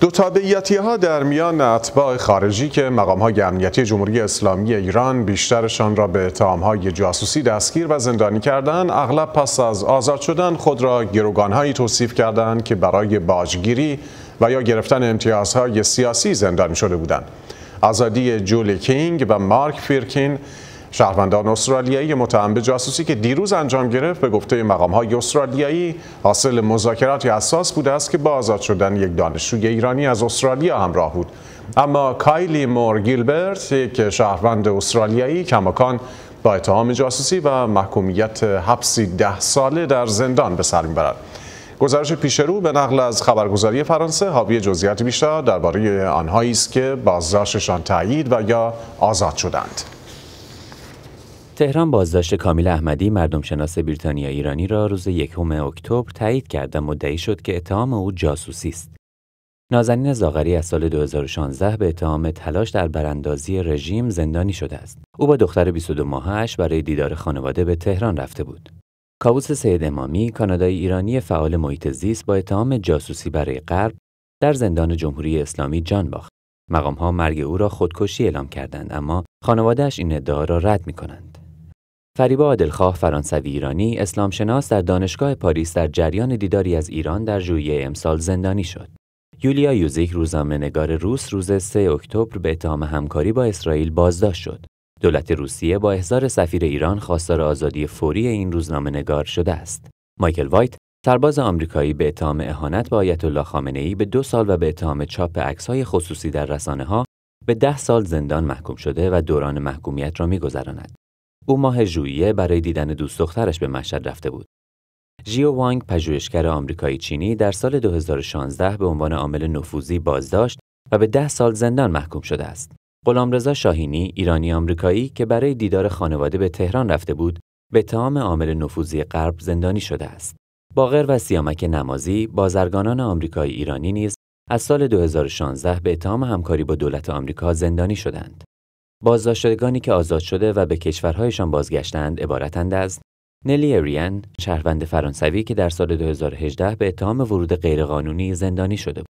دو تابعیتی ها در میان اتباع خارجی که مقام های امنیتی جمهوری اسلامی ایران بیشترشان را به اتهام های جاسوسی دستگیر و زندانی کردند، اغلب پس از آزاد شدن خود را گروگان توصیف کردند که برای باجگیری و یا گرفتن امتیازهای سیاسی زندانی شده بودند. آزادی جولی کینگ و مارک فیرکین شهروندان استرالیایی متهم به جاسوسی که دیروز انجام گرفت به گفته های استرالیایی حاصل مذاکرات اساس بوده است که با آزاد شدن یک دانشجوی ایرانی از استرالیا همراه بود اما کایلی مور گیلبرت یک شهروند استرالیایی کماکان با اتهام جاسوسی و محکومیت حبسی ده ساله در زندان به سر میبرد گزارش پیشرو به نقل از خبرگزاری فرانسه حاوی جزئیات بیشتر درباره آنهایی است که بازداشتشان تایید و یا آزاد شدند تهران بازداشت کامیل احمدی مردمشناس بریتانیا ایرانی را روز یکم اکتبر تایید کرد و مدعی شد که اتهام او جاسوسی است. نازنین زاغری از سال 2016 به اتهام تلاش در براندازی رژیم زندانی شده است. او با دختر 22 ماهش برای دیدار خانواده به تهران رفته بود. کابوس سید امامی، کانادایی ایرانی فعال محیط زیست با اتهام جاسوسی برای غرب در زندان جمهوری اسلامی جان باخت. مقام مرگ او را خودکشی اعلام کردند اما خانوادهش این ادعا را رد می کنند. فریبا عادلخواه فرانسوی ایرانی اسلامشناس در دانشگاه پاریس در جریان دیداری از ایران در ژوئیه امسال زندانی شد. یولیا یوزیک نگار روس روز 3 اکتبر به اتهام همکاری با اسرائیل بازداشت شد. دولت روسیه با احضار سفیر ایران خواستار آزادی فوری این نگار شده است. مایکل وایت سرباز آمریکایی به اتهام اهانت به آیت الله خامنه ای به دو سال و به اتهام چاپ عکس‌های خصوصی در رسانه ها به ده سال زندان محکوم شده و دوران محکومیت را می‌گذراند. او ماه ژوئیه برای دیدن دوست دخترش به مشهد رفته بود. ژیو وانگ پژوهشگر آمریکایی چینی در سال 2016 به عنوان عامل نفوذی بازداشت و به ده سال زندان محکوم شده است. غلامرضا شاهینی ایرانی آمریکایی که برای دیدار خانواده به تهران رفته بود به تام عامل نفوذی غرب زندانی شده است. باقر و سیامک نمازی بازرگانان آمریکایی ایرانی نیز از سال 2016 به اتهام همکاری با دولت آمریکا زندانی شدند. بازداشتگانی که آزاد شده و به کشورهایشان بازگشتند عبارتند از نلی ریان شهروند فرانسوی که در سال 2018 به اتهام ورود غیرقانونی زندانی شده بود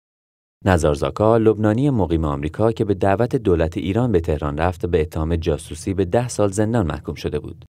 نزار زاکا لبنانی مقیم آمریکا که به دعوت دولت ایران به تهران رفت به اتهام جاسوسی به ده سال زندان محکوم شده بود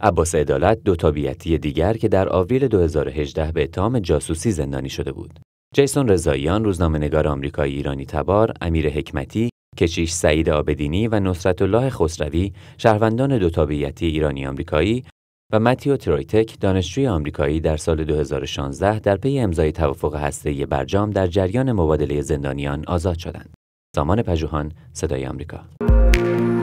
عباس عدالت دو تابیتی دیگر که در آوریل 2018 به اتهام جاسوسی زندانی شده بود جیسون رضاییان روزنامه‌نگار آمریکایی ایرانی تبار امیر حکمتی کشیش سعید آبدینی و نصرت الله خسروی شهروندان دو تابعیتی ایرانی آمریکایی و متیو ترویتک دانشجوی آمریکایی در سال 2016 در پی امضای توافق هسته‌ای برجام در جریان مبادله زندانیان آزاد شدند. زمان پژوهان صدای آمریکا